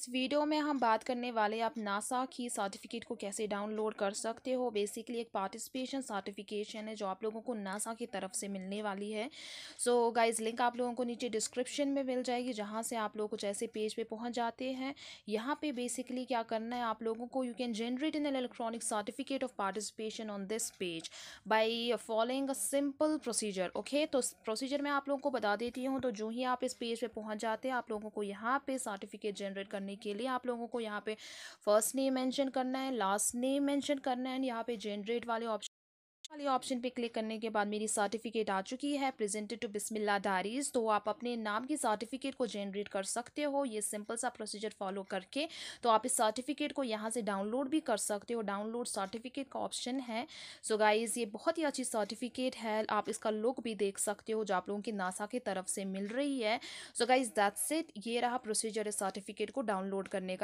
इस वीडियो में हम बात करने वाले आप नासा की सर्टिफिकेट को कैसे डाउनलोड कर सकते हो बेसिकली एक पार्टिसिपेशन सर्टिफिकेशन है जो आप लोगों को नासा की तरफ से मिलने वाली है सो so, गाइस लिंक आप लोगों को नीचे डिस्क्रिप्शन में मिल जाएगी जहाँ से आप लोग कुछ ऐसे पेज पे पहुँच जाते हैं यहाँ पे बेसिकली क्या करना है आप लोगों को you can generate an electronic certificate of participation on this page by following a simple procedure okay तो प्रोसीजर मैं आप लोगों को बता देती हूँ तो जो ही आप इस पेज पर पहुँच जाते हैं आप लोगों को यहाँ पे सर्टिफिकेट जनरेट करने करने के लिए आप लोगों को यहाँ पे फर्स्ट नेम मेंशन करना है लास्ट नेम मेंशन करना है एंड यहाँ पे जेनरेट वाले ऑप्शन वाले ऑप्शन पे क्लिक करने के बाद मेरी सर्टिफिकेट आ चुकी है प्रेजेंटेड टू बिस्मिल्ला डायरीज तो आप अपने नाम की सर्टिफिकेट को जनरेट कर सकते हो ये सिंपल सा प्रोसीजर फॉलो करके तो आप इस सर्टिफिकेट को यहाँ से डाउनलोड भी कर सकते हो डाउनलोड सर्टिफिकेट का ऑप्शन है सो गाइज़ ये बहुत ही अच्छी सर्टिफिकेट है आप इसका लुक भी देख सकते हो जो आप लोगों की नासा की तरफ से मिल रही है सो गाइज़ दैट्स इट ये रहा प्रोसीजर इस सर्टिफिकेट को डाउनलोड करने का